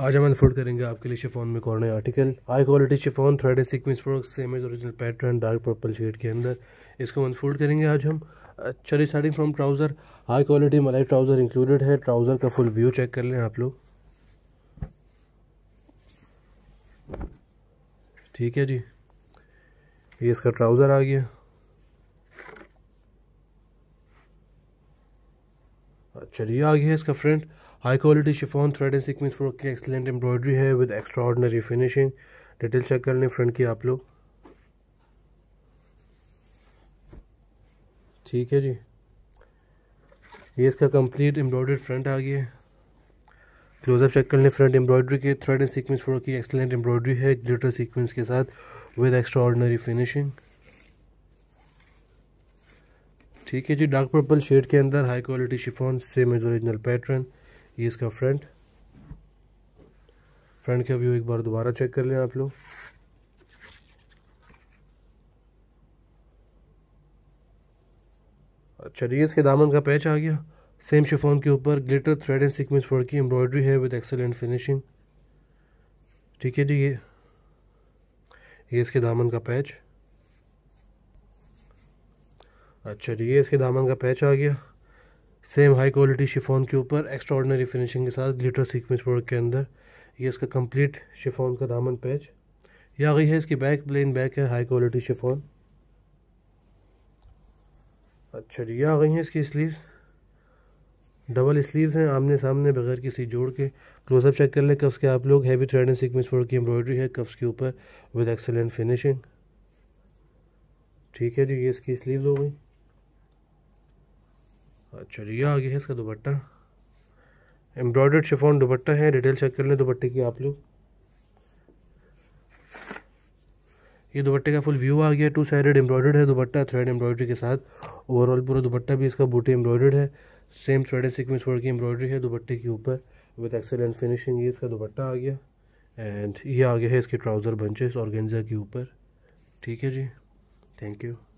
आज हम अनफोल्ड करेंगे आपके लिए शिफॉन में corner article high quality chiffon thread and sequence work same as original pattern dark purple shade के अंदर इसको अनफोल्ड करेंगे आज हम चलिए starting from trouser high quality मलाई ट्राउज़र इंक्लूडेड है ट्राउज़र का फुल व्यू चेक कर लें आप लोग ठीक है जी ये इसका ट्राउज़र आ गया चलिए आ गया इसका front high quality chiffon thread and sequence work की एक्सलेंट एम्ब्रॉयडरी है with extraordinary finishing detail check कर लें फ्रंट की आप लोग ठीक है जी ये इसका कंप्लीट एम्ब्रॉयडर्ड फ्रंट आ गया है क्लोजअप चेक कर लें फ्रंट एम्ब्रॉयडरी के थ्रेड एंड सिक्वेंस वर्क की एक्सलेंट एम्ब्रॉयडरी है ग्लिटर सिक्वेंस के साथ विद एक्स्ट्रा फिनिशिंग ठीक है जी डार्क पर्पल शेड के अंदर high quality chiffon same as original pattern ये इसका फ्रंट फ्रंट का व्यू एक बार दोबारा चेक कर लें आप लोग अच्छा जी इसके दामन का पैच आ गया सेम शिफोन के ऊपर ग्लिटर थ्रेड एंड सिक्वेंस फोर की एम्ब्रॉयडरी है विद एक्सेलेंट फिनिशिंग ठीक है जी ये ये इसके दामन का पैच अच्छा जी तो ये इसके दामन का पैच आ गया सेम हाई क्वालिटी शिफोन के ऊपर एक्स्ट्रॉर्डनरी फिनिशिंग के साथ ग्लिटर सीक्वेंस प्रोडक्ट के अंदर ये इसका कंप्लीट शिफोन का दामन पैच ये आ गई है इसकी बैक प्लेन बैक है हाई क्वालिटी शिफोन अच्छा जी तो ये आ गई हैं इसकी स्लीव्स डबल स्लीव्स हैं आमने सामने बगैर किसी जोड़ के क्लोजअप चेक कर ले कफ्स के आप लोग heavy thread and sequence work की एम्ब्रॉयडरी है कफ्स के ऊपर विद एक्सेलेंट फिनिशिंग ठीक है जी ये इसकी स्लीव्स हो गई अच्छा जी आ गया है इसका दुपट्टा एम्ब्रॉयडर्ड शिफॉन दुपट्टा है डिटेल चेक कर लें दुपट्टे की आप लोग ये दुपट्टे का फुल व्यू आ गया टू साइडेड एम्ब्रॉयडर्ड है दुपट्टा थ्रेड एम्ब्रॉयडरी के साथ ओवरऑल पूरा दुपट्टा भी इसका बूटी एम्ब्रॉयडर्ड है सेम थ्रेड सिक्वेंस वर्ड की एम्ब्रॉयडरी है दुपट्टे के ऊपर विद एक्सेलेंट फिनिशिंग ये इसका दुपट्टा आ गया एंड ये आ गया है इसके ट्राउज़र बंचेस और गेंजा के ऊपर ठीक है जी थैंक यू